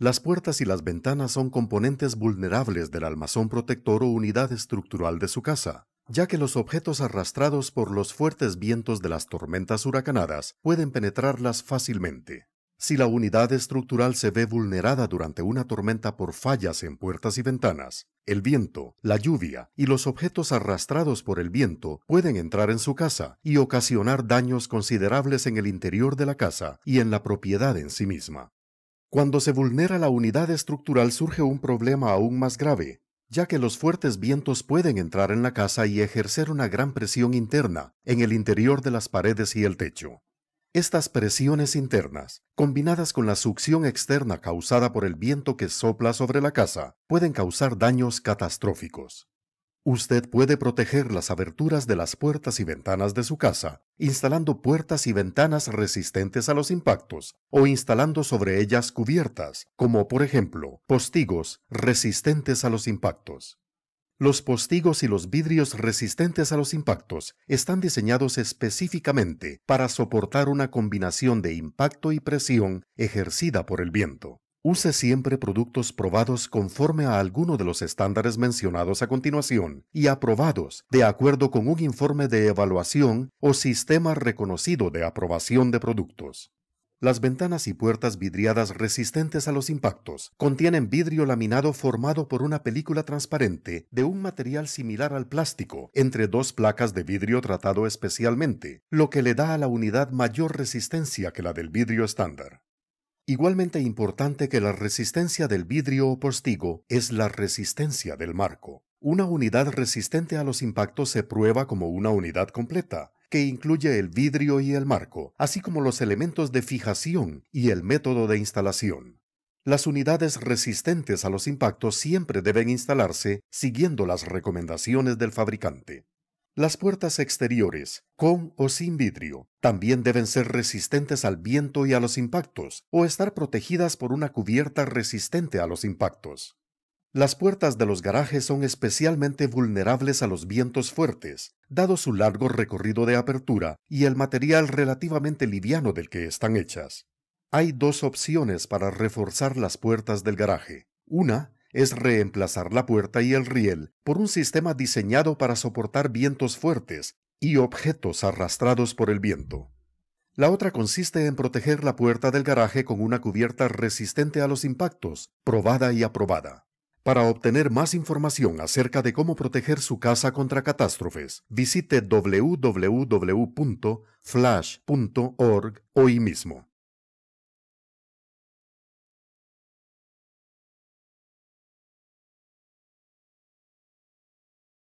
Las puertas y las ventanas son componentes vulnerables del almazón protector o unidad estructural de su casa, ya que los objetos arrastrados por los fuertes vientos de las tormentas huracanadas pueden penetrarlas fácilmente. Si la unidad estructural se ve vulnerada durante una tormenta por fallas en puertas y ventanas, el viento, la lluvia y los objetos arrastrados por el viento pueden entrar en su casa y ocasionar daños considerables en el interior de la casa y en la propiedad en sí misma. Cuando se vulnera la unidad estructural surge un problema aún más grave, ya que los fuertes vientos pueden entrar en la casa y ejercer una gran presión interna en el interior de las paredes y el techo. Estas presiones internas, combinadas con la succión externa causada por el viento que sopla sobre la casa, pueden causar daños catastróficos. Usted puede proteger las aberturas de las puertas y ventanas de su casa, instalando puertas y ventanas resistentes a los impactos o instalando sobre ellas cubiertas, como por ejemplo postigos resistentes a los impactos. Los postigos y los vidrios resistentes a los impactos están diseñados específicamente para soportar una combinación de impacto y presión ejercida por el viento. Use siempre productos probados conforme a alguno de los estándares mencionados a continuación y aprobados de acuerdo con un informe de evaluación o sistema reconocido de aprobación de productos. Las ventanas y puertas vidriadas resistentes a los impactos contienen vidrio laminado formado por una película transparente de un material similar al plástico entre dos placas de vidrio tratado especialmente, lo que le da a la unidad mayor resistencia que la del vidrio estándar. Igualmente importante que la resistencia del vidrio o postigo es la resistencia del marco. Una unidad resistente a los impactos se prueba como una unidad completa, que incluye el vidrio y el marco, así como los elementos de fijación y el método de instalación. Las unidades resistentes a los impactos siempre deben instalarse siguiendo las recomendaciones del fabricante. Las puertas exteriores, con o sin vidrio, también deben ser resistentes al viento y a los impactos, o estar protegidas por una cubierta resistente a los impactos. Las puertas de los garajes son especialmente vulnerables a los vientos fuertes, dado su largo recorrido de apertura y el material relativamente liviano del que están hechas. Hay dos opciones para reforzar las puertas del garaje. Una es reemplazar la puerta y el riel por un sistema diseñado para soportar vientos fuertes y objetos arrastrados por el viento. La otra consiste en proteger la puerta del garaje con una cubierta resistente a los impactos, probada y aprobada. Para obtener más información acerca de cómo proteger su casa contra catástrofes, visite www.flash.org hoy mismo.